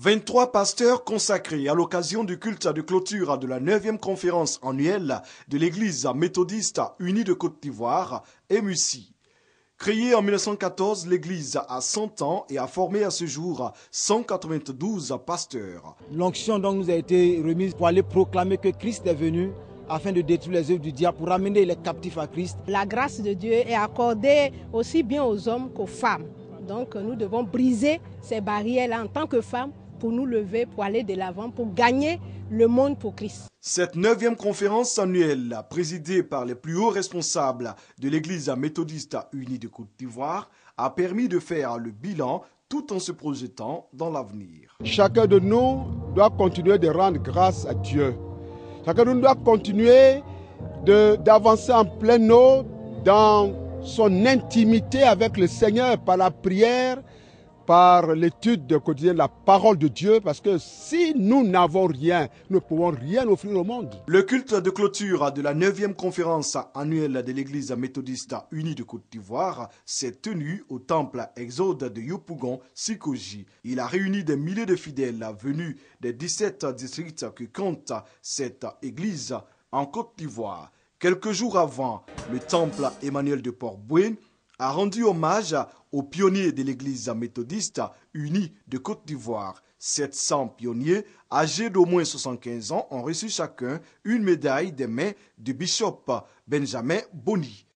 23 pasteurs consacrés à l'occasion du culte de clôture de la 9e conférence annuelle de l'Église méthodiste unie de Côte d'Ivoire, MUCI. Créée en 1914, l'Église a 100 ans et a formé à ce jour 192 pasteurs. L'onction donc nous a été remise pour aller proclamer que Christ est venu afin de détruire les œuvres du diable, pour ramener les captifs à Christ. La grâce de Dieu est accordée aussi bien aux hommes qu'aux femmes. Donc nous devons briser ces barrières-là en tant que femmes pour nous lever, pour aller de l'avant, pour gagner le monde pour Christ. Cette neuvième conférence annuelle, présidée par les plus hauts responsables de l'Église méthodiste unie de Côte d'Ivoire, a permis de faire le bilan tout en se projetant dans l'avenir. Chacun de nous doit continuer de rendre grâce à Dieu. Chacun de nous doit continuer d'avancer en plein eau dans son intimité avec le Seigneur par la prière, par l'étude de de la parole de Dieu, parce que si nous n'avons rien, nous ne pouvons rien offrir au monde. Le culte de clôture de la 9e conférence annuelle de l'Église méthodiste unie de Côte d'Ivoire s'est tenu au temple Exode de Yopougon, Sikoji. Il a réuni des milliers de fidèles venus des 17 districts qui comptent cette église en Côte d'Ivoire. Quelques jours avant, le temple Emmanuel de Port-Bouin a rendu hommage aux pionniers de l'Église méthodiste unie de Côte d'Ivoire. 700 pionniers âgés d'au moins 75 ans ont reçu chacun une médaille des mains du bishop Benjamin Bonny.